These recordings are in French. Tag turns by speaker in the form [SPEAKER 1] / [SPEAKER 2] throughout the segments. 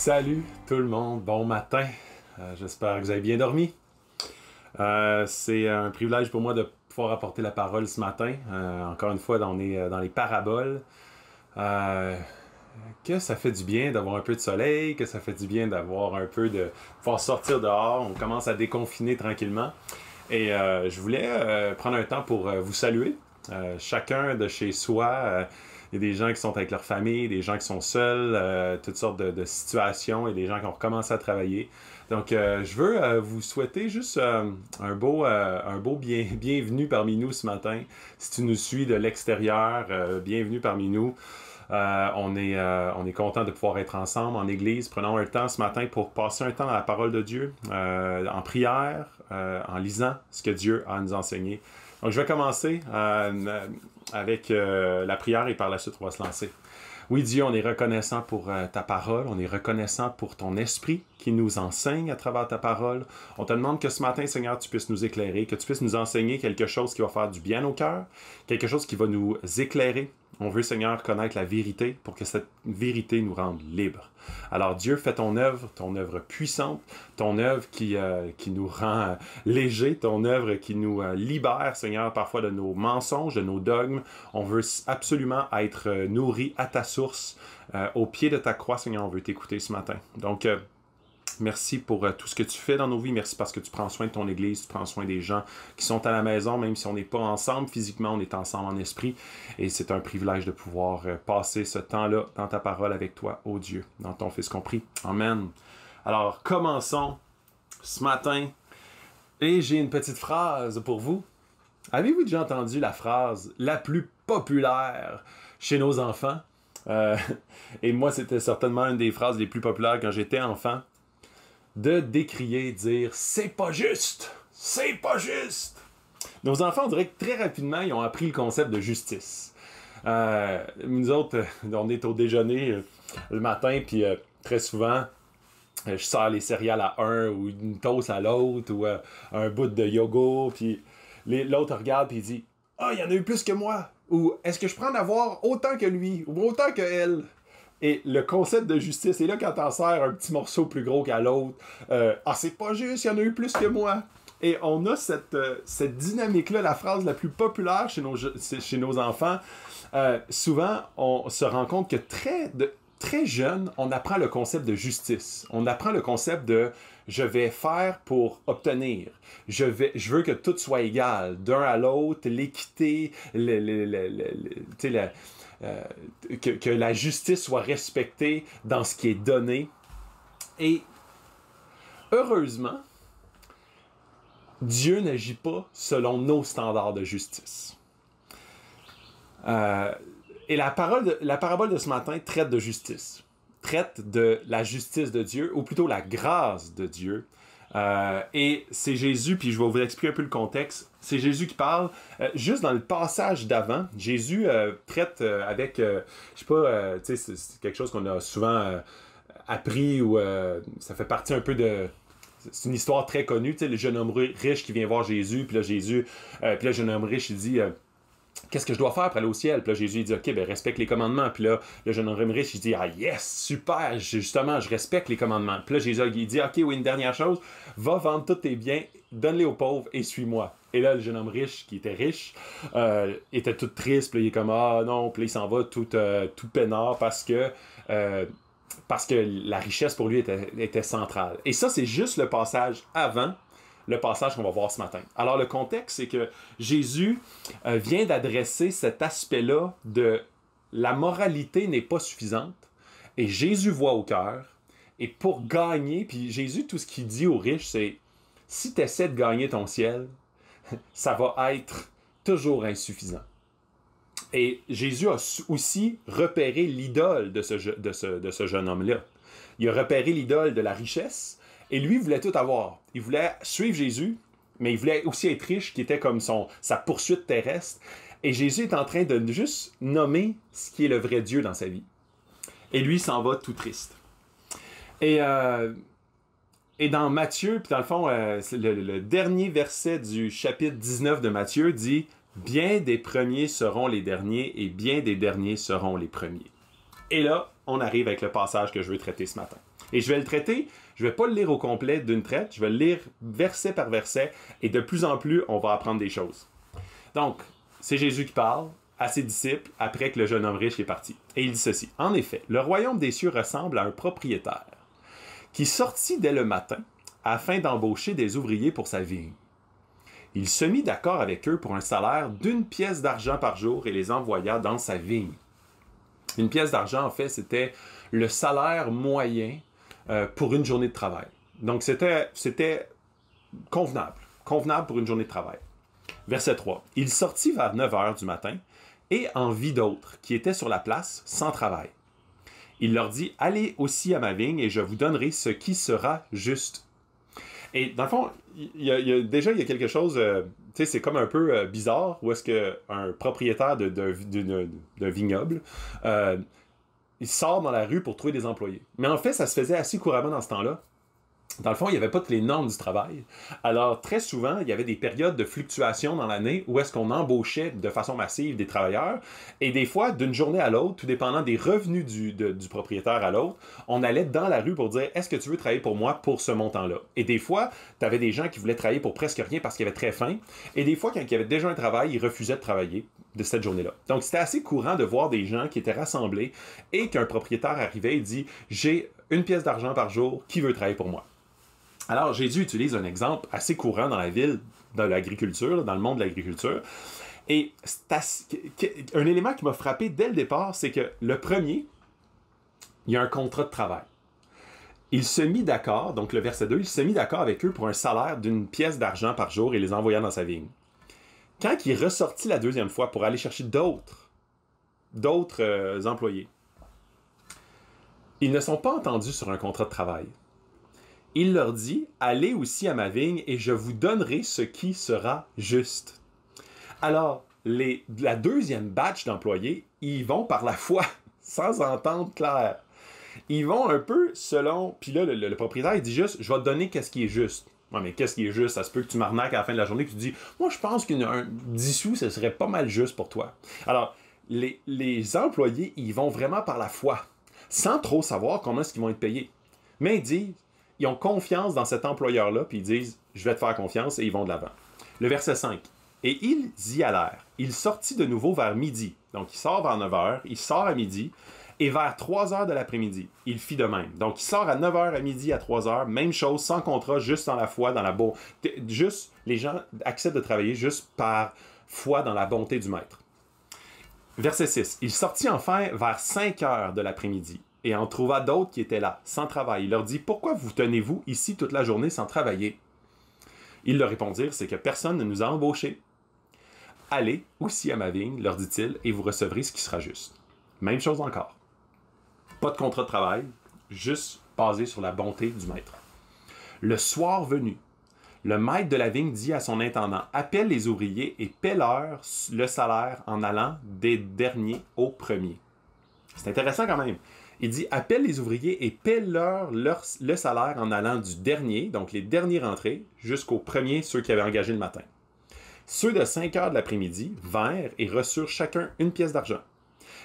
[SPEAKER 1] Salut tout le monde, bon matin. Euh, j'espère que vous avez bien dormi. Euh, c'est un privilège pour moi de pouvoir apporter la parole ce matin. Euh, encore une fois, on est dans les paraboles. que ça fait du bien d'avoir un peu de soleil, que ça fait du bien d'avoir un peu de pouvoir sortir dehors. On commence à déconfiner tranquillement. Et je voulais prendre un temps pour vous saluer, chacun de chez soi il y a des gens qui sont avec leur famille, des gens qui sont seuls, euh, toutes sortes de, situations. et des gens qui ont recommencé à travailler. Donc, euh, je veux euh, vous souhaiter juste un beau, un beau bienvenue parmi nous ce matin. Si tu nous suis de l'extérieur, bienvenue parmi nous. on, est, on est content de pouvoir être ensemble en Église. Prenons un temps ce matin pour passer un temps à la parole de Dieu, en prière, en lisant ce que Dieu a à nous enseigner. Donc, je vais commencer avec euh, la prière et par la suite, on va se lancer. Oui, Dieu, on est reconnaissant pour euh, ta parole, on est reconnaissant pour ton esprit, qui nous enseigne à travers ta parole. On te demande que ce matin, Seigneur, tu puisses nous éclairer, que tu puisses nous enseigner quelque chose qui va faire du bien au cœur, quelque chose qui va nous éclairer. On veut, Seigneur, connaître la vérité pour que cette vérité nous rende libres. Alors Dieu, fais ton œuvre, ton œuvre puissante, ton œuvre qui, euh, qui nous rend légers, ton œuvre qui nous euh, libère, Seigneur, parfois de nos mensonges, de nos dogmes. On veut absolument être euh, nourri à ta source, au pied de ta croix, Seigneur, on veut t'écouter ce matin. Donc, Merci pour euh, tout ce que tu fais dans nos vies. Merci parce que tu prends soin de ton Église, tu prends soin des gens qui sont à la maison, même si on n'est pas ensemble physiquement, on est ensemble en esprit. Et c'est un privilège de pouvoir euh, passer ce temps-là dans ta parole avec toi, ô oh Dieu, dans ton Fils compris. Amen. Alors, commençons ce matin. Et j'ai une petite phrase pour vous. Avez-vous déjà entendu la phrase la plus populaire chez nos enfants? Euh, et moi, c'était certainement une des phrases les plus populaires quand j'étais enfant de décrier, dire c'est pas juste, c'est pas juste. Nos enfants, on dirait que très rapidement, ils ont appris le concept de justice. Euh, nous autres, euh, on est au déjeuner euh, le matin, puis très souvent, je sors les céréales à un ou une toast à l'autre ou un bout de yogourt, puis l'autre regarde puis dit ah il y en a eu plus que moi ou est-ce que je prends d'avoir autant que lui ou autant que elle et le concept de justice, et là quand t'en sers un petit morceau plus gros qu'à l'autre, euh, ah c'est pas juste, il y en a eu plus que moi. Et on a cette, euh, cette dynamique-là, la phrase la plus populaire chez nos, chez nos enfants. Euh, souvent, on se rend compte que très, de, très jeune, on apprend le concept de justice. On apprend le concept de je vais faire pour obtenir. Je, vais, je veux que tout soit égal, d'un à l'autre, l'équité, le, le, le, euh, que, la justice soit respectée dans ce qui est donné. Et heureusement, Dieu n'agit pas selon nos standards de justice. Euh, et la, parole la parabole de ce matin traite de justice, traite de la justice de Dieu, ou plutôt la grâce de Dieu. Euh, et c'est Jésus, puis je vais vous expliquer un peu le contexte, c'est Jésus qui parle. Euh, juste dans le passage d'avant, Jésus prête euh, euh, avec, je sais pas, c'est quelque chose qu'on a souvent appris ou ça fait partie un peu de, c'est une histoire très connue, le jeune homme riche qui vient voir Jésus, puis là, Jésus, puis là, le jeune homme riche, il dit, qu'est-ce que je dois faire pour aller au ciel? Puis là, Jésus, il dit, OK, ben, respecte les commandements. Puis là, le jeune homme riche, il dit, ah, yes, super, justement, je respecte les commandements. Puis là, Jésus, il dit, OK, oui, une dernière chose, va vendre tous tes biens, donne-les aux pauvres et suis-moi. Et là, le jeune homme riche, qui était riche, euh, était tout triste, puis il est comme Ah non, puis il s'en va tout, euh, tout peinard parce que. Euh, parce que la richesse pour lui était, était centrale. Et ça, c'est juste le passage avant le passage qu'on va voir ce matin. Alors, le contexte, c'est que Jésus vient d'adresser cet aspect-là de la moralité n'est pas suffisante et Jésus voit au cœur. Et pour gagner, puis Jésus, tout ce qu'il dit aux riches, c'est si tu essaies de gagner ton ciel, ça va être toujours insuffisant. Et Jésus a aussi repéré l'idole de ce, jeune homme-là. Il a repéré l'idole de la richesse et lui voulait tout avoir. Il voulait suivre Jésus, mais il voulait aussi être riche, qui était comme son, sa poursuite terrestre. Et Jésus est en train de juste nommer ce qui est le vrai Dieu dans sa vie. Et lui s'en va tout triste. Et euh, et dans Matthieu, puis dans le fond, euh, le, dernier verset du chapitre 19 de Matthieu dit Bien des premiers seront les derniers et bien des derniers seront les premiers. Et là, on arrive avec le passage que je veux traiter ce matin. Et je vais le traiter, je vais pas le lire au complet d'une traite, je vais le lire verset par verset et de plus en plus, on va apprendre des choses. Donc, c'est Jésus qui parle à ses disciples après que le jeune homme riche est parti. Et il dit ceci En effet, le royaume des cieux ressemble à un propriétaire qui sortit dès le matin afin d'embaucher des ouvriers pour sa vigne. Il se mit d'accord avec eux pour un salaire d'une pièce d'argent par jour et les envoya dans sa vigne. Une pièce d'argent, en fait, c'était le salaire moyen euh, pour une journée de travail. Donc, c'était convenable, convenable pour une journée de travail. Verset 3. Il sortit vers 9 heures du matin et en vit d'autres qui étaient sur la place sans travail. Il leur dit, allez aussi à ma vigne et je vous donnerai ce qui sera juste. Et dans le fond, déjà, il y a quelque chose, euh, tu sais, c'est comme un peu euh, bizarre, où est-ce qu'un propriétaire d'un vignoble euh, il sort dans la rue pour trouver des employés. Mais en fait, ça se faisait assez couramment dans ce temps-là dans le fond, il n'y avait pas toutes les normes du travail. Alors, très souvent, il y avait des périodes de fluctuations dans l'année où est-ce qu'on embauchait de façon massive des travailleurs. Et des fois, d'une journée à l'autre, tout dépendant des revenus du, du propriétaire à l'autre, on allait dans la rue pour dire Est-ce que tu veux travailler pour moi pour ce montant-là Et des fois, tu avais des gens qui voulaient travailler pour presque rien parce qu'ils avaient très faim. Et des fois, quand il y avait déjà un travail, ils refusaient de travailler de cette journée-là. Donc, c'était assez courant de voir des gens qui étaient rassemblés et qu'un propriétaire arrivait et dit J'ai une pièce d'argent par jour, qui veut travailler pour moi alors, Jésus utilise un exemple assez courant dans la ville, dans l'agriculture, dans le monde de l'agriculture. Et un élément qui m'a frappé dès le départ, c'est que le premier, il y a un contrat de travail. Il se mit d'accord, donc le verset 2, il se mit d'accord avec eux pour un salaire d'une pièce d'argent par jour et les envoya dans sa vigne. Quand il ressortit la deuxième fois pour aller chercher d'autres, d'autres euh, employés, ils ne sont pas entendus sur un contrat de travail. Il leur dit, allez aussi à ma vigne et je vous donnerai ce qui sera juste. Alors, les, la deuxième batch d'employés, ils vont par la foi, sans entendre clair. Ils vont un peu selon. Puis là, le, propriétaire, il dit juste Je vais te donner qu'est-ce qui est juste. Ouais, mais qu'est-ce qui est juste? Ça se peut que tu m'arnaques à la fin de la journée que tu dis Moi, je pense qu'un 10 sous, ce serait pas mal juste pour toi. Alors, les, les employés, ils vont vraiment par la foi, sans trop savoir comment est-ce qu'ils vont être payés. Mais ils disent ils ont confiance dans cet employeur-là, puis ils disent, je vais te faire confiance, et ils vont de l'avant. Le verset 5. Et ils y allèrent. Il sortit de nouveau vers midi. Donc, il sort vers 9 h, il sort à midi, et vers 3 heures de l'après-midi, il fit de même. Donc, il sort à 9 h à midi, à 3 h même chose, sans contrat, juste dans la foi, dans la bonté. Juste, les gens acceptent de travailler juste par foi dans la bonté du maître. Verset 6. Il sortit enfin vers 5 heures de l'après-midi et en trouva d'autres qui étaient là, sans travail. Il leur dit Pourquoi vous tenez-vous ici toute la journée sans travailler Ils leur répondirent C'est que personne ne nous a embauchés. Allez aussi à ma vigne, leur dit-il, et vous recevrez ce qui sera juste. Même chose encore. Pas de contrat de travail, juste basé sur la bonté du maître. Le soir venu, le maître de la vigne dit à son intendant Appelle les ouvriers et paie leur le salaire en allant des derniers aux premiers. C'est intéressant quand même. Il dit appelle les ouvriers et paie leur, le salaire en allant du dernier, donc les derniers rentrés, jusqu'au premier, ceux qui avaient engagé le matin. Ceux de 5 heures de l'après-midi vinrent et reçurent chacun une pièce d'argent.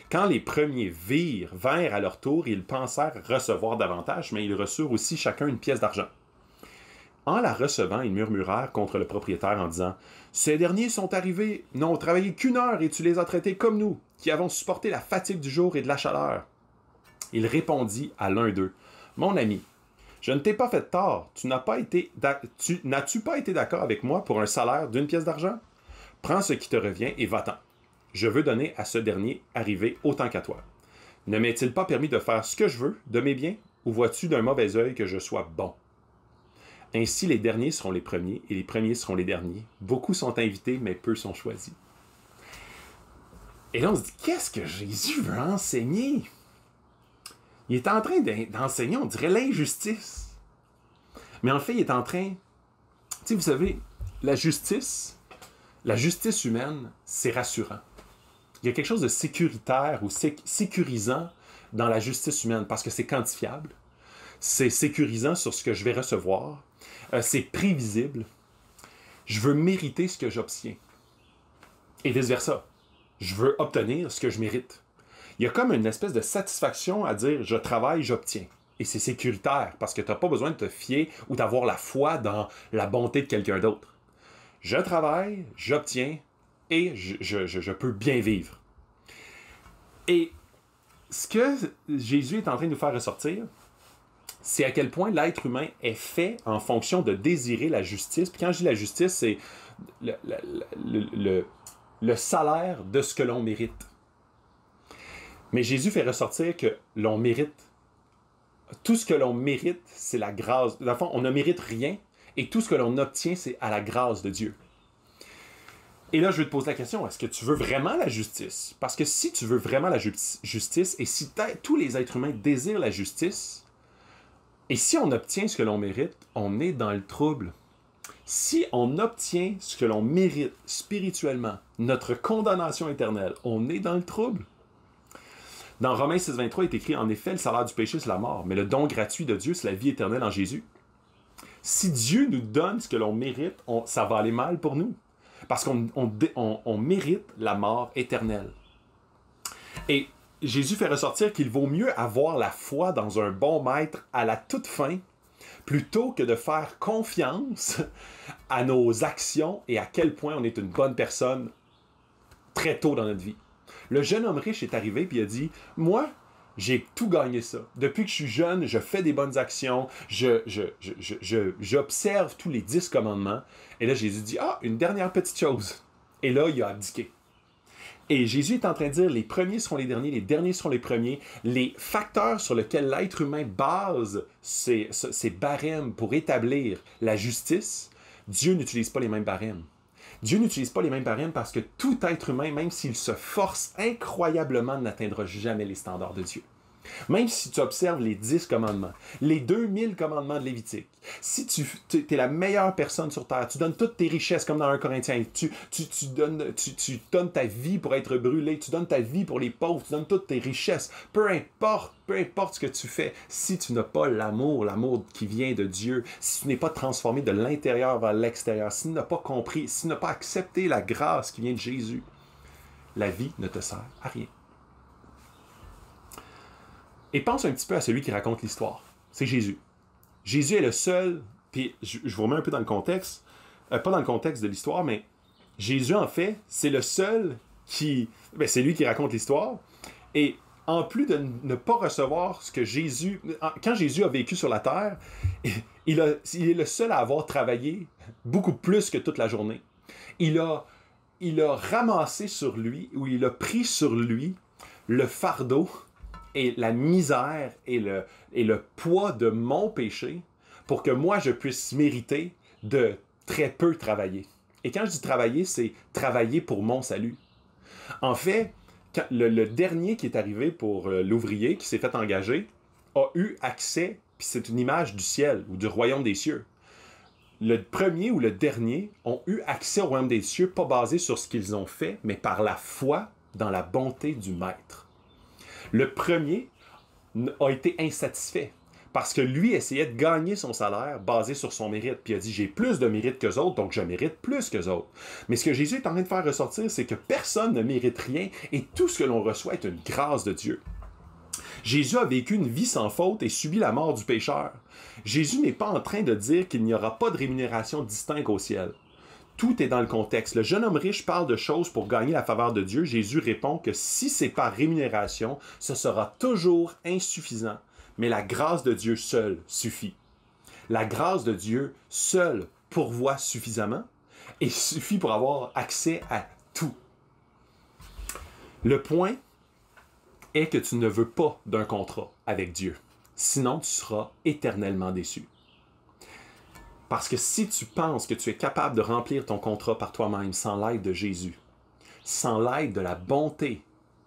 [SPEAKER 1] Quand les premiers virent, vinrent à leur tour, ils pensèrent recevoir davantage, mais ils reçurent aussi chacun une pièce d'argent. En la recevant, ils murmurèrent contre le propriétaire en disant Ces derniers sont arrivés, n'ont travaillé qu'une heure et tu les as traités comme nous, qui avons supporté la fatigue du jour et de la chaleur. Il répondit à l'un d'eux Mon ami, je ne t'ai pas fait tort. Tu n'as pas été tu n'as-tu pas été d'accord avec moi pour un salaire d'une pièce d'argent Prends ce qui te revient et va-t'en. Je veux donner à ce dernier arrivé autant qu'à toi. Ne m'est-il pas permis de faire ce que je veux de mes biens ou vois-tu d'un mauvais œil que je sois bon ainsi, les derniers seront les premiers et les premiers seront les derniers. Beaucoup sont invités, mais peu sont choisis. Et là, on se dit, qu'est-ce que Jésus veut enseigner? Il est en train d'enseigner, on dirait, l'injustice. Mais en fait, il est en train, tu vous savez, la justice, la justice humaine, c'est rassurant. Il y a quelque chose de sécuritaire ou sécurisant dans la justice humaine parce que c'est quantifiable, c'est sécurisant sur ce que je vais recevoir, euh, c'est prévisible. Je veux mériter ce que j'obtiens. Et vice-versa. Je veux obtenir ce que je mérite. Il y a comme une espèce de satisfaction à dire je travaille, j'obtiens. Et c'est sécuritaire parce que tu n'as pas besoin de te fier ou d'avoir la foi dans la bonté de quelqu'un d'autre. Je travaille, j'obtiens et je, je peux bien vivre. Et ce que Jésus est en train de nous faire ressortir, c'est à quel point l'être humain est fait en fonction de désirer la justice. Puis quand je dis la justice, c'est le, salaire de ce que l'on mérite. Mais Jésus fait ressortir que l'on mérite. Tout ce que l'on mérite, c'est la grâce. Dans le on ne mérite rien et tout ce que l'on obtient, c'est à la grâce de Dieu. Et là, je vais te poser la question, est-ce que tu veux vraiment la justice? Parce que si tu veux vraiment la justice et si tous les êtres humains désirent la justice, et si on obtient ce que l'on mérite, on est dans le trouble. Si on obtient ce que l'on mérite spirituellement, notre condamnation éternelle, on est dans le trouble. Dans Romains 6, 23, il est écrit En effet, le salaire du péché, c'est la mort, mais le don gratuit de Dieu, c'est la vie éternelle en Jésus. Si Dieu nous donne ce que l'on mérite, ça va aller mal pour nous. Parce qu'on on, mérite la mort éternelle. Et Jésus fait ressortir qu'il vaut mieux avoir la foi dans un bon maître à la toute fin plutôt que de faire confiance à nos actions et à quel point on est une bonne personne très tôt dans notre vie. Le jeune homme riche est arrivé et il a dit Moi, j'ai tout gagné ça. Depuis que je suis jeune, je fais des bonnes actions, je, j'observe tous les dix commandements. Et là, Jésus dit Ah, une dernière petite chose. Et là, il a abdiqué. Et Jésus est en train de dire, les premiers seront les derniers, les derniers seront les premiers. Les facteurs sur lesquels l'être humain base ses, barèmes pour établir la justice, Dieu n'utilise pas les mêmes barèmes. Dieu n'utilise pas les mêmes barèmes parce que tout être humain, même s'il se force incroyablement, n'atteindra jamais les standards de Dieu. Même si tu observes les 10 commandements, les 2000 commandements de Lévitique, si tu es la meilleure personne sur terre, tu donnes toutes tes richesses comme dans 1 Corinthiens, tu, donnes, ta vie pour être brûlé, tu donnes ta vie pour les pauvres, tu donnes toutes tes richesses, peu importe, peu importe ce que tu fais, si tu n'as pas l'amour, l'amour qui vient de Dieu, si tu n'es pas transformé de l'intérieur vers l'extérieur, si tu n'as pas compris, si tu n'as pas accepté la grâce qui vient de Jésus, la vie ne te sert à rien. Et pense un petit peu à celui qui raconte l'histoire. C'est Jésus. Jésus est le seul, puis je, vous remets un peu dans le contexte, euh, pas dans le contexte de l'histoire, mais Jésus, en fait, c'est le seul qui. Ben, c'est lui qui raconte l'histoire. Et en plus de ne pas recevoir ce que Jésus. Quand Jésus a vécu sur la terre, il, il est le seul à avoir travaillé beaucoup plus que toute la journée. Il a, il a ramassé sur lui, ou il a pris sur lui le fardeau et la misère et le, et le poids de mon péché pour que moi je puisse mériter de très peu travailler. Et quand je dis travailler, c'est travailler pour mon salut. En fait, le, le dernier qui est arrivé pour euh, l'ouvrier qui s'est fait engager a eu accès, puis c'est une image du ciel ou du royaume des cieux. Le premier ou le dernier ont eu accès au royaume des cieux, pas basé sur ce qu'ils ont fait, mais par la foi dans la bonté du Maître. Le premier a été insatisfait parce que lui essayait de gagner son salaire basé sur son mérite. Puis il a dit, j'ai plus de mérite que autres, donc je mérite plus que autres. Mais ce que Jésus est en train de faire ressortir, c'est que personne ne mérite rien et tout ce que l'on reçoit est une grâce de Dieu. Jésus a vécu une vie sans faute et subit la mort du pécheur. Jésus n'est pas en train de dire qu'il n'y aura pas de rémunération distincte au ciel tout est dans le contexte. Le jeune homme riche parle de choses pour gagner la faveur de Dieu. Jésus répond que si c'est par rémunération, ce sera toujours insuffisant. Mais la grâce de Dieu seule suffit. La grâce de Dieu seule pourvoit suffisamment et suffit pour avoir accès à tout. Le point est que tu ne veux pas d'un contrat avec Dieu. Sinon, tu seras éternellement déçu. Parce que si tu penses que tu es capable de remplir ton contrat par toi-même sans l'aide de Jésus, sans l'aide de la bonté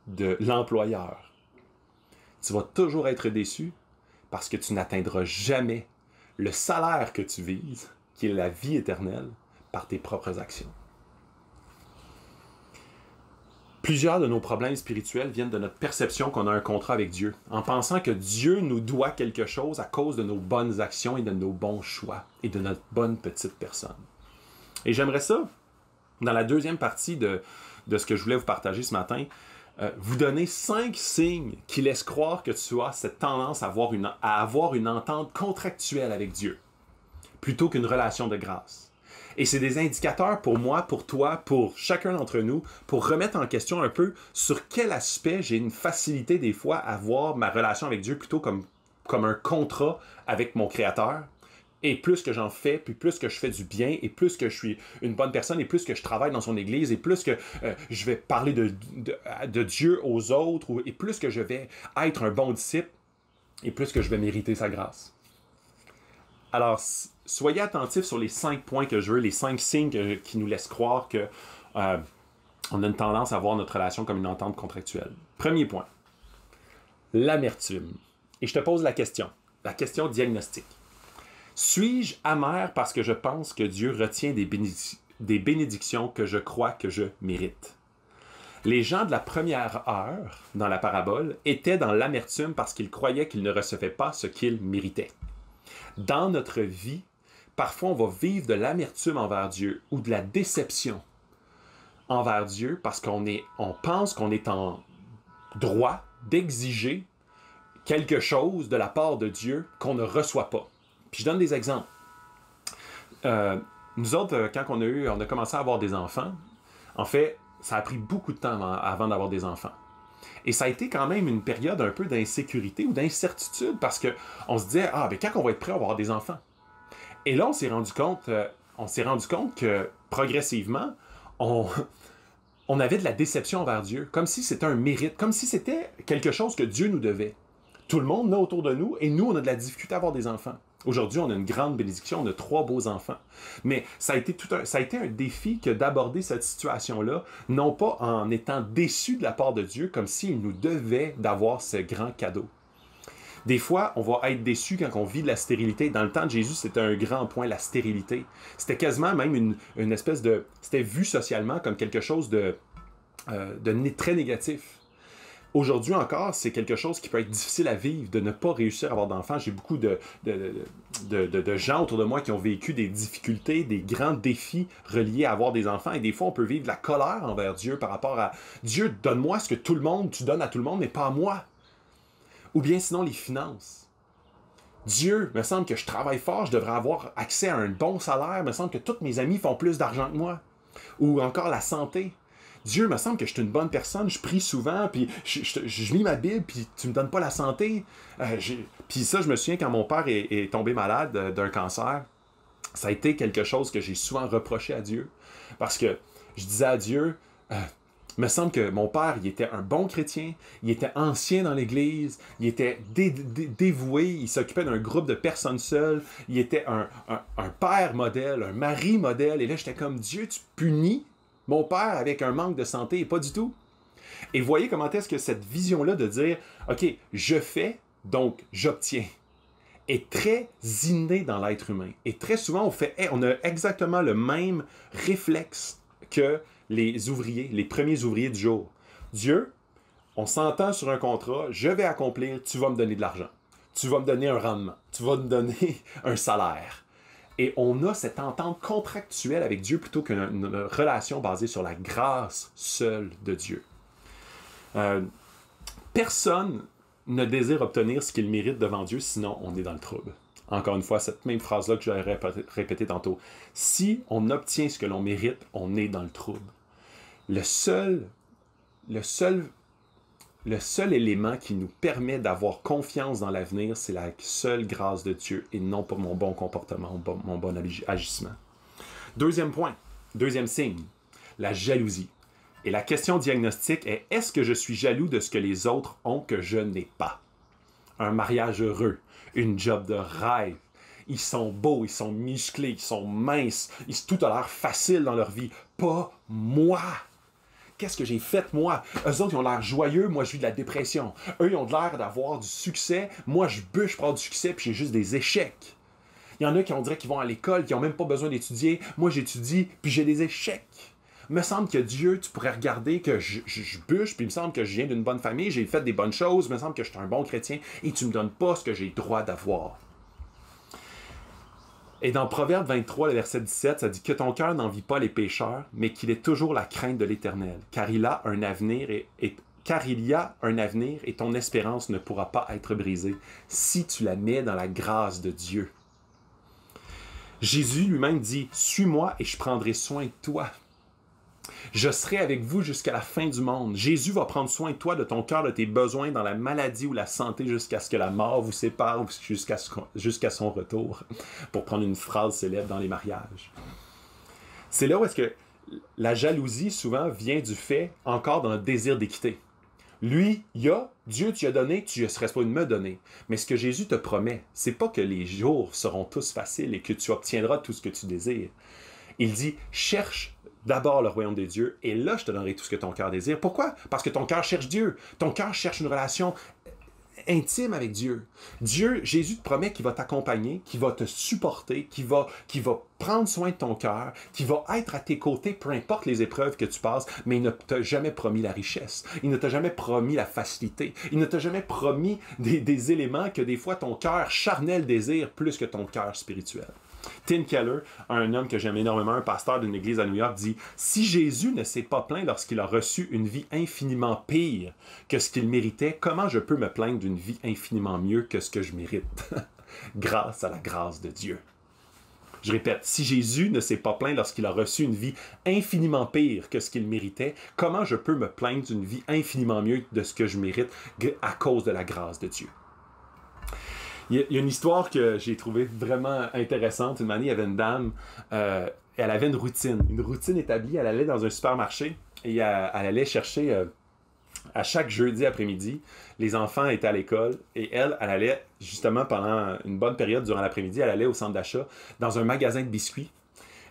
[SPEAKER 1] de l'employeur, tu vas toujours être déçu parce que tu n'atteindras jamais le salaire que tu vises, qui est la vie éternelle, par tes propres actions. Plusieurs de nos problèmes spirituels viennent de notre perception qu'on a un contrat avec Dieu, en pensant que Dieu nous doit quelque chose à cause de nos bonnes actions et de nos bons choix et de notre bonne petite personne. Et j'aimerais ça, dans la deuxième partie de, ce que je voulais vous partager ce matin, euh, vous donner cinq signes qui laissent croire que tu as cette tendance à avoir une, à avoir une entente contractuelle avec Dieu, plutôt qu'une relation de grâce. Et c'est des indicateurs pour moi, pour toi, pour chacun d'entre nous, pour remettre en question un peu sur quel aspect j'ai une facilité des fois à voir ma relation avec Dieu plutôt comme, comme un contrat avec mon Créateur, et plus que j'en fais, puis plus que je fais du bien, et plus que je suis une bonne personne, et plus que je travaille dans son église, et plus que euh, je vais parler de, de, de, Dieu aux autres, et plus que je vais être un bon disciple, et plus que je vais mériter sa grâce. Alors, soyez attentifs sur les cinq points que je veux, les cinq signes qui nous laissent croire que euh, on a une tendance à voir notre relation comme une entente contractuelle. Premier point, l'amertume. Et je te pose la question, la question diagnostique. Suis-je amer parce que je pense que Dieu retient des bénédictions que je crois que je mérite? Les gens de la première heure dans la parabole étaient dans l'amertume parce qu'ils croyaient qu'ils ne recevaient pas ce qu'ils méritaient. Dans notre vie, parfois on va vivre de l'amertume envers Dieu ou de la déception envers Dieu parce qu'on on pense qu'on est en droit d'exiger quelque chose de la part de Dieu qu'on ne reçoit pas. Puis je donne des exemples. Euh, nous autres, euh, quand on a eu, on a commencé à avoir des enfants, en fait, ça a pris beaucoup de temps avant, d'avoir des enfants. Et ça a été quand même une période un peu d'insécurité ou d'incertitude parce que on se disait ah ben quand on va être prêt à avoir des enfants. Et là, on s'est rendu compte, euh, on s'est rendu compte que progressivement, on, avait de la déception envers Dieu, comme si c'était un mérite, comme si c'était quelque chose que Dieu nous devait. Tout le monde là autour de nous et nous, on a de la difficulté à avoir des enfants. Aujourd'hui, on a une grande bénédiction, on a trois beaux enfants. Mais ça a été tout un, ça a été un défi que d'aborder cette situation-là, non pas en étant déçu de la part de Dieu, comme s'il nous devait d'avoir ce grand cadeau, des fois, on va être déçu quand on vit de la stérilité. Dans le temps de Jésus, c'était un grand point, la stérilité. C'était quasiment même une, espèce de... C'était vu socialement comme quelque chose de, euh, très négatif. Aujourd'hui encore, c'est quelque chose qui peut être difficile à vivre, de ne pas réussir à avoir d'enfants. J'ai beaucoup de gens autour de moi qui ont vécu des difficultés, des grands défis reliés à avoir des enfants. Et des fois, on peut vivre de la colère envers Dieu par rapport à Dieu, donne-moi ce que tout le monde, tu donnes à tout le monde, mais pas à moi. Ou bien sinon les finances. Dieu, me semble que je travaille fort, je devrais avoir accès à un bon salaire, me semble que toutes mes amis font plus d'argent que moi. Ou encore la santé. Dieu, me semble que je suis une bonne personne, je prie souvent, puis je, lis ma Bible, puis tu me donnes pas la santé. Euh, puis ça, je me souviens quand mon père est, tombé malade euh, d'un cancer, ça a été quelque chose que j'ai souvent reproché à Dieu. Parce que je disais à Dieu, euh, il me semble que mon père, il était un bon chrétien, il était ancien dans l'Église, il était dévoué, il s'occupait d'un groupe de personnes seules, il était un, père modèle, un mari modèle, et là j'étais comme Dieu, tu punis mon père avec un manque de santé, et pas du tout. Et voyez comment est-ce que cette vision-là de dire, OK, je fais, donc j'obtiens est très innée dans l'être humain. Et très souvent, on fait, on a exactement le même réflexe que les ouvriers, les premiers ouvriers du jour. Dieu, on s'entend sur un contrat, je vais accomplir, tu vas me donner de l'argent, tu vas me donner un rendement, tu vas me donner un salaire. Et on a cette entente contractuelle avec Dieu plutôt qu'une relation basée sur la grâce seule de Dieu. Euh, personne ne désire obtenir ce qu'il mérite devant Dieu, sinon on est dans le trouble. Encore une fois, cette même phrase-là que j'avais répétée tantôt. Si on obtient ce que l'on mérite, on est dans le trouble le seul, le seul, le seul élément qui nous permet d'avoir confiance dans l'avenir, c'est la seule grâce de Dieu et non pour mon bon comportement, mon bon agissement. Deuxième point, deuxième signe, la jalousie. Et la question diagnostique est est-ce que je suis jaloux de ce que les autres ont que je n'ai pas Un mariage heureux, une job de rêve. Ils sont beaux, ils sont musclés, ils sont minces, ils, tout a l'air facile dans leur vie. Pas moi qu'est-ce que j'ai fait moi? Eux autres, ils ont l'air joyeux, moi je vis de la dépression. Eux, ils ont l'air d'avoir du succès, moi je bûche pour avoir du succès, puis j'ai juste des échecs. Il y en a qui ont dirait qu'ils vont à l'école, qui n'ont même pas besoin d'étudier. Moi j'étudie, puis j'ai des échecs. Me semble que Dieu, tu pourrais regarder que je, bûche, puis il me semble que je viens d'une bonne famille, j'ai fait des bonnes choses, me semble que je suis un bon chrétien, et tu me donnes pas ce que j'ai droit d'avoir. Et dans Proverbe 23, le verset 17, ça dit que ton cœur n'envie pas les pécheurs, mais qu'il est toujours la crainte de l'Éternel, car il a un avenir car il y a un avenir et ton espérance ne pourra pas être brisée si tu la mets dans la grâce de Dieu. Jésus lui-même dit Suis-moi et je prendrai soin de toi. Je serai avec vous jusqu'à la fin du monde. Jésus va prendre soin de toi, de ton cœur, de tes besoins, dans la maladie ou la santé, jusqu'à ce que la mort vous sépare ou jusqu'à son retour, pour prendre une phrase célèbre dans les mariages. C'est là où est-ce que la jalousie souvent vient du fait, encore dans le désir d'équité. Lui, il a, Dieu tu as donné, tu ne serais pas de me donner. Mais ce que Jésus te promet, c'est pas que les jours seront tous faciles et que tu obtiendras tout ce que tu désires. Il dit, cherche d'abord le royaume des dieux, et là, je te donnerai tout ce que ton cœur désire. Pourquoi? Parce que ton cœur cherche Dieu. Ton cœur cherche une relation intime avec Dieu. Dieu, Jésus te promet qu'il va t'accompagner, qu'il va te supporter, qu'il va, va prendre soin de ton cœur, qu'il va être à tes côtés, peu importe les épreuves que tu passes, mais il ne t'a jamais promis la richesse, il ne t'a jamais promis la facilité, il ne t'a jamais promis des, des éléments que des fois ton cœur charnel désire plus que ton cœur spirituel. Tim Keller, un homme que j'aime énormément, un pasteur d'une église à New York, dit Si Jésus ne s'est pas plaint lorsqu'il a reçu une vie infiniment pire que ce qu'il méritait, comment je peux me plaindre d'une vie infiniment mieux que ce que je mérite Grâce à la grâce de Dieu. Je répète, si Jésus ne s'est pas plaint lorsqu'il a reçu une vie infiniment pire que ce qu'il méritait, comment je peux me plaindre d'une vie infiniment mieux de ce que je mérite à cause de la grâce de Dieu? Il y, a une histoire que j'ai trouvée vraiment intéressante. Une année, il y avait une dame, euh, elle avait une routine, une routine établie. Elle allait dans un supermarché et elle, allait chercher euh, à chaque jeudi après-midi, les enfants étaient à l'école et elle, elle allait justement pendant une bonne période durant l'après-midi, elle allait au centre d'achat dans un magasin de biscuits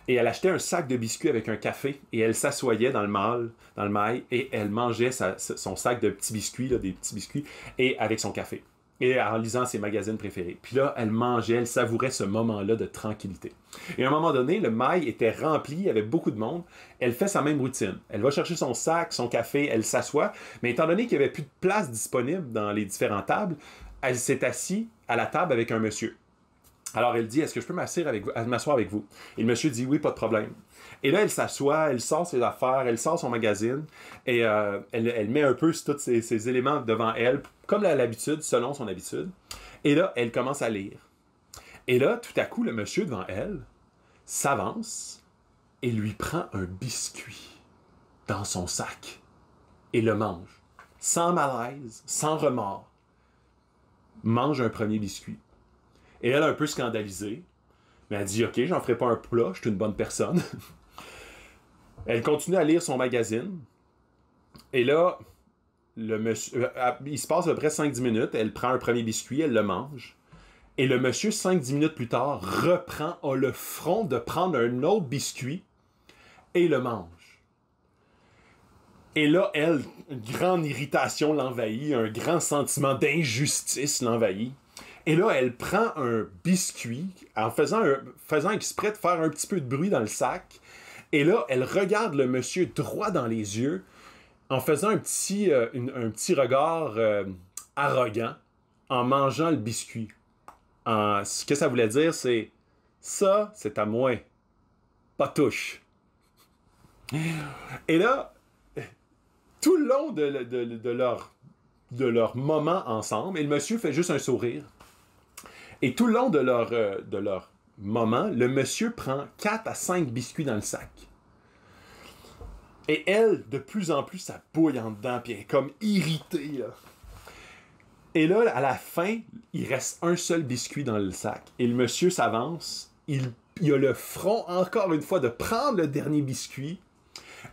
[SPEAKER 1] et elle achetait un sac de biscuits avec un café et elle s'assoyait dans le mall, dans le mail et elle mangeait son sac de petits biscuits, des petits biscuits et avec son café et en lisant ses magazines préférés. Puis là, elle mangeait, elle savourait ce moment-là de tranquillité. Et à un moment donné, le mail était rempli, il y avait beaucoup de monde. Elle fait sa même routine. Elle va chercher son sac, son café, elle s'assoit. Mais étant donné qu'il n'y avait plus de place disponible dans les différentes tables, elle s'est assise à la table avec un monsieur. Alors elle dit, est-ce que je peux m'asseoir avec vous? avec vous? Et le monsieur dit, oui, pas de problème. Et là, elle s'assoit, elle sort ses affaires, elle sort son magazine et euh, elle, met un peu tous ces, éléments devant elle comme l'habitude, selon son habitude. Et là, elle commence à lire. Et là, tout à coup, le monsieur devant elle s'avance et lui prend un biscuit dans son sac et le mange. Sans malaise, sans remords. Mange un premier biscuit. Et elle, un peu scandalisée, mais elle dit Ok, j'en ferai pas un plat, je suis une bonne personne. elle continue à lire son magazine. Et là, monsieur, euh, il se passe à peu près 5-10 minutes, elle prend un premier biscuit, elle le mange. Et le monsieur, 5-10 minutes plus tard, reprend, a le front de prendre un autre biscuit et le mange. Et là, elle, une grande irritation l'envahit, un grand sentiment d'injustice l'envahit. Et là, elle prend un biscuit en faisant, faisant exprès de faire un petit peu de bruit dans le sac. Et là, elle regarde le monsieur droit dans les yeux en faisant un petit, euh, un petit regard euh, arrogant, en mangeant le biscuit. ce que ça voulait dire, c'est ça, c'est à moi. Pas touche. Et là, tout le long de, de, de, leur, de leur moment ensemble, et le monsieur fait juste un sourire. Et tout le long de leur, euh, de leur moment, le monsieur prend 4 à 5 biscuits dans le sac. Et elle, de plus en plus, ça bouille en dedans, puis elle est comme irritée, Et là, à la fin, il reste un seul biscuit dans le sac. Et le monsieur s'avance, il, a le front, encore une fois, de prendre le dernier biscuit,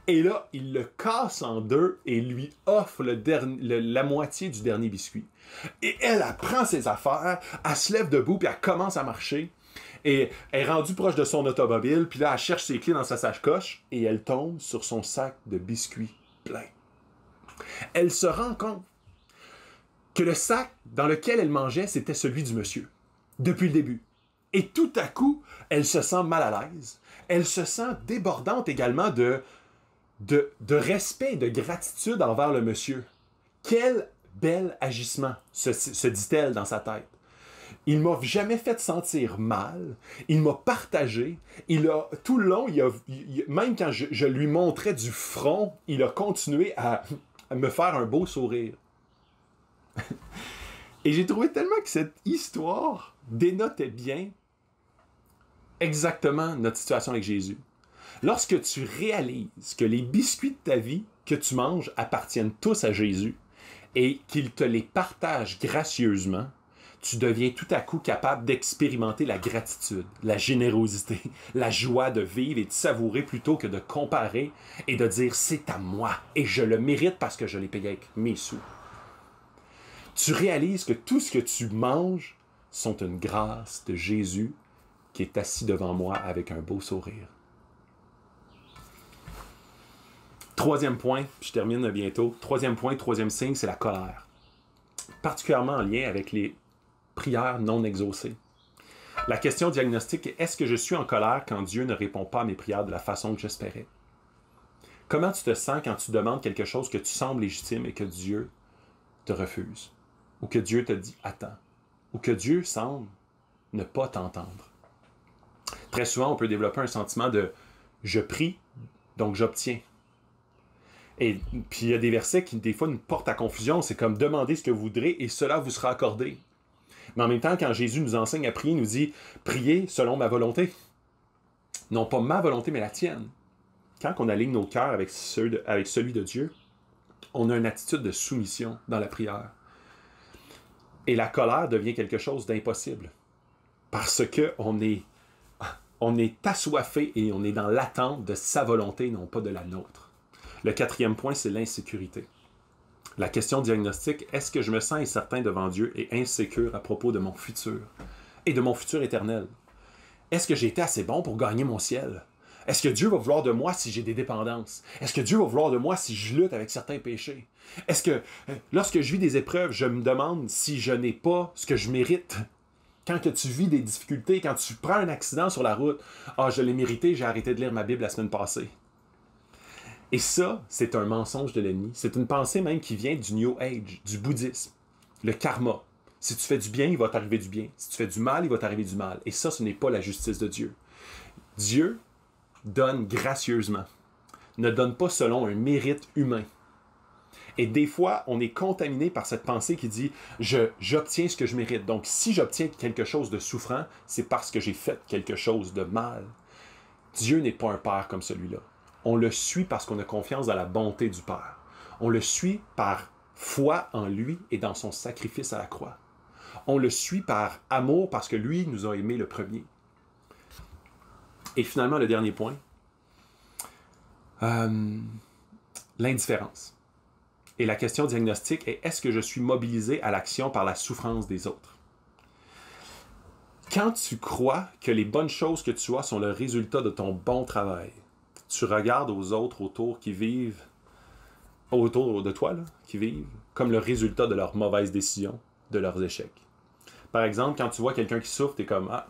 [SPEAKER 1] et là, il le casse en deux et lui offre la moitié du dernier biscuit. Et elle, elle prend ses affaires, elle se lève debout, puis elle commence à marcher. Et elle est rendue proche de son automobile, puis là, elle cherche ses clés dans sa sache-coche, et elle tombe sur son sac de biscuits plein. Elle se rend compte que le sac dans lequel elle mangeait, c'était celui du monsieur, depuis le début. Et tout à coup, elle se sent mal à l'aise. Elle se sent débordante également de, de, et de gratitude envers le monsieur. Quel bel agissement, se dit-elle dans sa tête. Il m'a jamais fait sentir mal. Il m'a partagé. Il a tout le long, même quand je, lui montrais du front, il a continué à, à me faire un beau sourire. Et j'ai trouvé tellement que cette histoire dénotait bien exactement notre situation avec Jésus. Lorsque tu réalises que les biscuits de ta vie que tu manges appartiennent tous à Jésus et qu'il te les partage gracieusement, tu deviens tout à coup capable d'expérimenter la gratitude, la générosité, la joie de vivre et de savourer plutôt que de comparer et de dire c'est à moi et je le mérite parce que je l'ai payé avec mes sous. Tu réalises que tout ce que tu manges sont une grâce de Jésus qui est assis devant moi avec un beau sourire. Troisième point, je termine bientôt. Troisième point, troisième signe, c'est la colère particulièrement en lien avec les non exaucées. La question diagnostique est est-ce que je suis en colère quand Dieu ne répond pas à mes prières de la façon que j'espérais? Comment tu te sens quand tu demandes quelque chose que tu sembles légitime et que Dieu te refuse? Ou que Dieu te dit attends? Ou que Dieu semble ne pas t'entendre? Très souvent, on peut développer un sentiment de je prie, donc j'obtiens. Et puis il y a des versets qui des fois nous portent à confusion, c'est comme demander ce que vous voudrez et cela vous sera accordé. Mais en même temps, quand Jésus nous enseigne à prier, il nous dit Priez selon ma volonté. Non pas ma volonté, mais la tienne. Quand on aligne nos cœurs avec, ceux celui de Dieu, on a une attitude de soumission dans la prière. Et la colère devient quelque chose d'impossible. Parce qu'on est, on est assoiffé et on est dans l'attente de sa volonté, non pas de la nôtre. Le quatrième point, c'est l'insécurité. La question diagnostique, est-ce que je me sens incertain devant Dieu et insécure à propos de mon futur et de mon futur éternel? Est-ce que j'ai été assez bon pour gagner mon ciel? Est-ce que Dieu va vouloir de moi si j'ai des dépendances? Est-ce que Dieu va vouloir de moi si je lutte avec certains péchés? Est-ce que euh, lorsque je vis des épreuves, je me demande si je n'ai pas ce que je mérite? Quand que tu vis des difficultés, quand tu prends un accident sur la route, ah, je l'ai mérité, j'ai arrêté de lire ma Bible la semaine passée. Et ça, c'est un mensonge de l'ennemi. C'est une pensée même qui vient du New Age, du bouddhisme, le karma. Si tu fais du bien, il va t'arriver du bien. Si tu fais du mal, il va t'arriver du mal. Et ça, ce n'est pas la justice de Dieu. Dieu donne gracieusement, ne donne pas selon un mérite humain. Et des fois, on est contaminé par cette pensée qui dit je j'obtiens ce que je mérite. Donc si j'obtiens quelque chose de souffrant, c'est parce que j'ai fait quelque chose de mal. Dieu n'est pas un père comme celui-là on le suit parce qu'on a confiance dans la bonté du Père. On le suit par foi en lui et dans son sacrifice à la croix. On le suit par amour parce que lui nous a aimés le premier. Et finalement, le dernier point, euh, l'indifférence. Et la question diagnostique est est-ce que je suis mobilisé à l'action par la souffrance des autres Quand tu crois que les bonnes choses que tu as sont le résultat de ton bon travail, tu regardes aux autres autour qui vivent autour de toi, qui vivent comme le résultat de leurs mauvaises décisions, de leurs échecs. Par exemple, quand tu vois quelqu'un qui souffre, es comme Ah,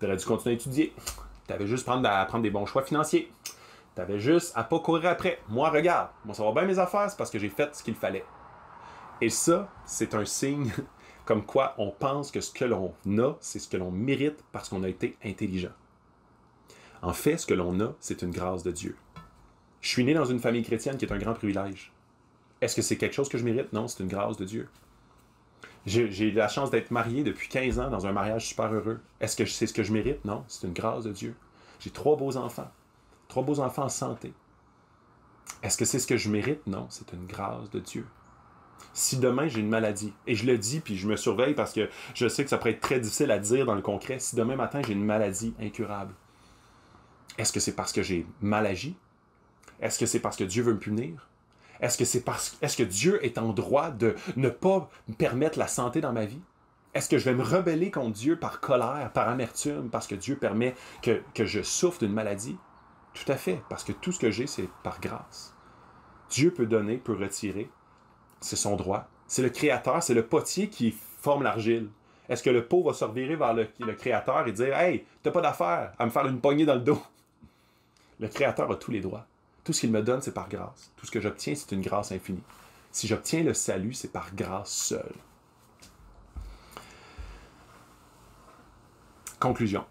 [SPEAKER 1] t'aurais dû continuer à étudier. T'avais juste à prendre des bons choix financiers. Tu avais juste à pas courir après. Moi, regarde, moi ça va bien mes affaires, c'est parce que j'ai fait ce qu'il fallait. Et ça, c'est un signe comme quoi on pense que ce que l'on a, c'est ce que l'on mérite parce qu'on a été intelligent. En fait, ce que l'on a, c'est une grâce de Dieu. Je suis né dans une famille chrétienne qui est un grand privilège. Est-ce que c'est quelque chose que je mérite? Non, c'est une grâce de Dieu. J'ai la chance d'être marié depuis 15 ans dans un mariage super heureux. Est-ce que c'est ce que je mérite? Non, c'est une grâce de Dieu. J'ai trois beaux enfants. Trois beaux enfants en santé. Est-ce que c'est ce que je mérite? Non, c'est une grâce de Dieu. Si demain j'ai une maladie, et je le dis puis je me surveille parce que je sais que ça pourrait être très difficile à dire dans le concret, si demain matin j'ai une maladie incurable, est-ce que c'est parce que j'ai mal agi? Est-ce que c'est parce que Dieu veut me punir? Est-ce que c'est parce ce que Dieu est en droit de ne pas me permettre la santé dans ma vie? Est-ce que je vais me rebeller contre Dieu par colère, par amertume, parce que Dieu permet que, je souffre d'une maladie? Tout à fait, parce que tout ce que j'ai, c'est par grâce. Dieu peut donner, peut retirer. C'est son droit. C'est le Créateur, c'est le potier qui forme l'argile. Est-ce que le pot va se revirer vers le, Créateur et dire Hey, t'as pas d'affaire à me faire une poignée dans le dos? Le Créateur a tous les droits. Tout ce qu'il me donne, c'est par grâce. Tout ce que j'obtiens, c'est une grâce infinie. Si j'obtiens le salut, c'est par grâce seule. Conclusion.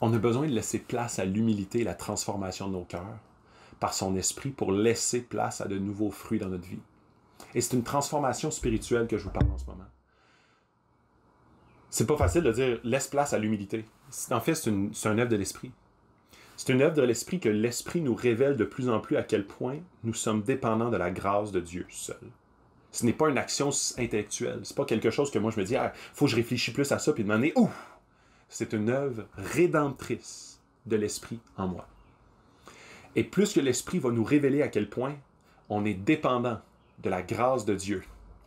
[SPEAKER 1] On a besoin de laisser place à l'humilité et la transformation de nos cœurs par son esprit pour laisser place à de nouveaux fruits dans notre vie. Et c'est une transformation spirituelle que je vous parle en ce moment. C'est pas facile de dire laisse place à l'humilité. En fait, c'est un œuvre de l'esprit. C'est une œuvre de l'Esprit que l'Esprit nous révèle de plus en plus à quel point nous sommes dépendants de la grâce de Dieu seul. Ce n'est pas une action intellectuelle. C'est pas quelque chose que moi je me dis, il ah, faut que je réfléchisse plus à ça puis demander, ouh! C'est une œuvre rédemptrice de l'Esprit en moi. Et plus que l'Esprit va nous révéler à quel point on est dépendant de la grâce de Dieu,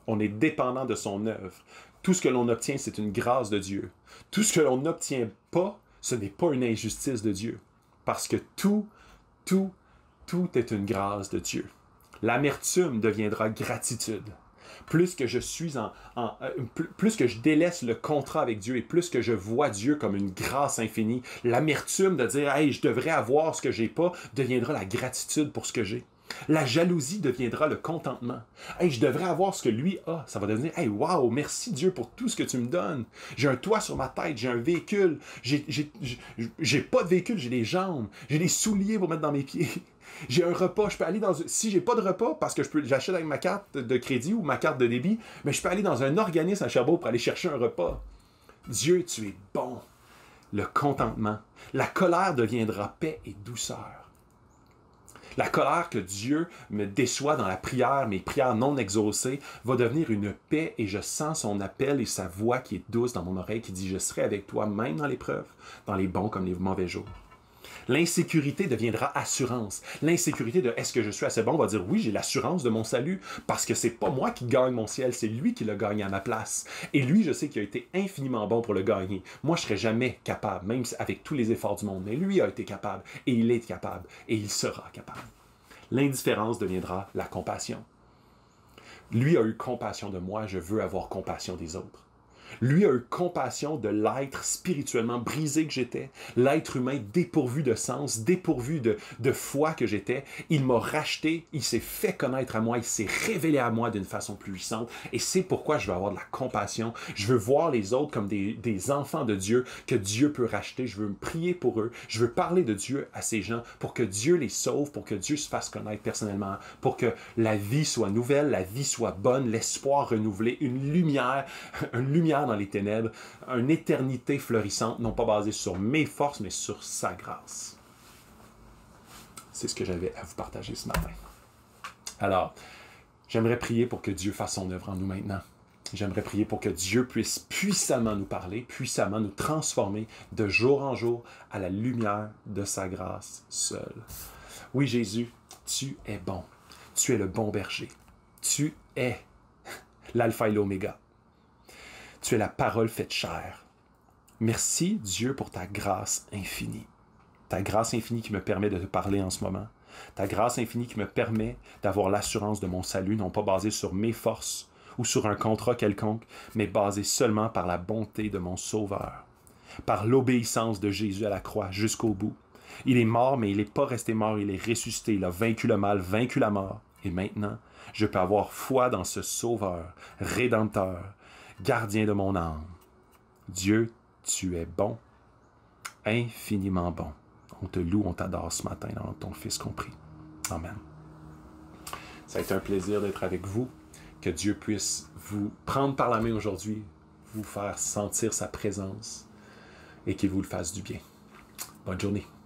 [SPEAKER 1] on est dépendant de son œuvre. Tout ce que l'on obtient, c'est une grâce de Dieu. Tout ce que l'on n'obtient pas, ce n'est pas une injustice de Dieu parce que tout, tout, tout est une grâce de Dieu. L'amertume deviendra gratitude. Plus que je suis en, euh, plus que je délaisse le contrat avec Dieu et plus que je vois Dieu comme une grâce infinie, l'amertume de dire hey, je devrais avoir ce que j'ai pas deviendra la gratitude pour ce que j'ai. La jalousie deviendra le contentement. Hey, je devrais avoir ce que lui a. Ça va devenir, hey, wow, merci Dieu pour tout ce que tu me donnes. J'ai un toit sur ma tête, j'ai un véhicule, j'ai pas de véhicule, j'ai des jambes, j'ai des souliers pour mettre dans mes pieds. J'ai un repas, je peux aller dans si j'ai pas de repas parce que je peux j'achète avec ma carte de crédit ou ma carte de débit, mais je peux aller dans un organisme à Chabot pour aller chercher un repas. Dieu, tu es bon. Le contentement, la colère deviendra paix et douceur. La colère que Dieu me déçoit dans la prière, mes prières non exaucées, va devenir une paix et je sens son appel et sa voix qui est douce dans mon oreille qui dit Je serai avec toi même dans l'épreuve, dans les bons comme les mauvais jours. L'insécurité deviendra assurance. L'insécurité de est-ce que je suis assez bon va dire oui, j'ai l'assurance de mon salut parce que c'est pas moi qui gagne mon ciel, c'est lui qui le gagne à ma place. Et lui, je sais qu'il a été infiniment bon pour le gagner. Moi, je serais jamais capable, même avec tous les efforts du monde, mais lui a été capable et il est capable et il sera capable. L'indifférence deviendra la compassion. Lui a eu compassion de moi, je veux avoir compassion des autres. Lui a eu compassion de l'être spirituellement brisé que j'étais, l'être humain dépourvu de sens, dépourvu de, de foi que j'étais. Il m'a racheté, il s'est fait connaître à moi, il s'est révélé à moi d'une façon puissante. Et c'est pourquoi je veux avoir de la compassion. Je veux voir les autres comme des, des enfants de Dieu que Dieu peut racheter. Je veux me prier pour eux. Je veux parler de Dieu à ces gens pour que Dieu les sauve, pour que Dieu se fasse connaître personnellement, pour que la vie soit nouvelle, la vie soit bonne, l'espoir renouvelé, une lumière, une lumière dans les ténèbres, une éternité florissante, non pas basée sur mes forces, mais sur sa grâce. C'est ce que j'avais à vous partager ce matin. Alors, j'aimerais prier pour que Dieu fasse son œuvre en nous maintenant. J'aimerais prier pour que Dieu puisse puissamment nous parler, puissamment nous transformer de jour en jour à la lumière de sa grâce seule. Oui, Jésus, tu es bon. Tu es le bon berger. Tu es l'alpha et l'oméga. Tu es la parole faite chair. Merci Dieu pour ta grâce infinie. Ta grâce infinie qui me permet de te parler en ce moment. Ta grâce infinie qui me permet d'avoir l'assurance de mon salut, non pas basée sur mes forces ou sur un contrat quelconque, mais basée seulement par la bonté de mon Sauveur, par l'obéissance de Jésus à la croix jusqu'au bout. Il est mort, mais il n'est pas resté mort, il est ressuscité, il a vaincu le mal, vaincu la mort. Et maintenant, je peux avoir foi dans ce Sauveur, Rédempteur, Gardien de mon âme, Dieu, tu es bon, infiniment bon. On te loue, on t'adore ce matin dans ton Fils compris. Amen. Ça a été un plaisir d'être avec vous. Que Dieu puisse vous prendre par la main aujourd'hui, vous faire sentir sa présence et qu'il vous le fasse du bien. Bonne journée.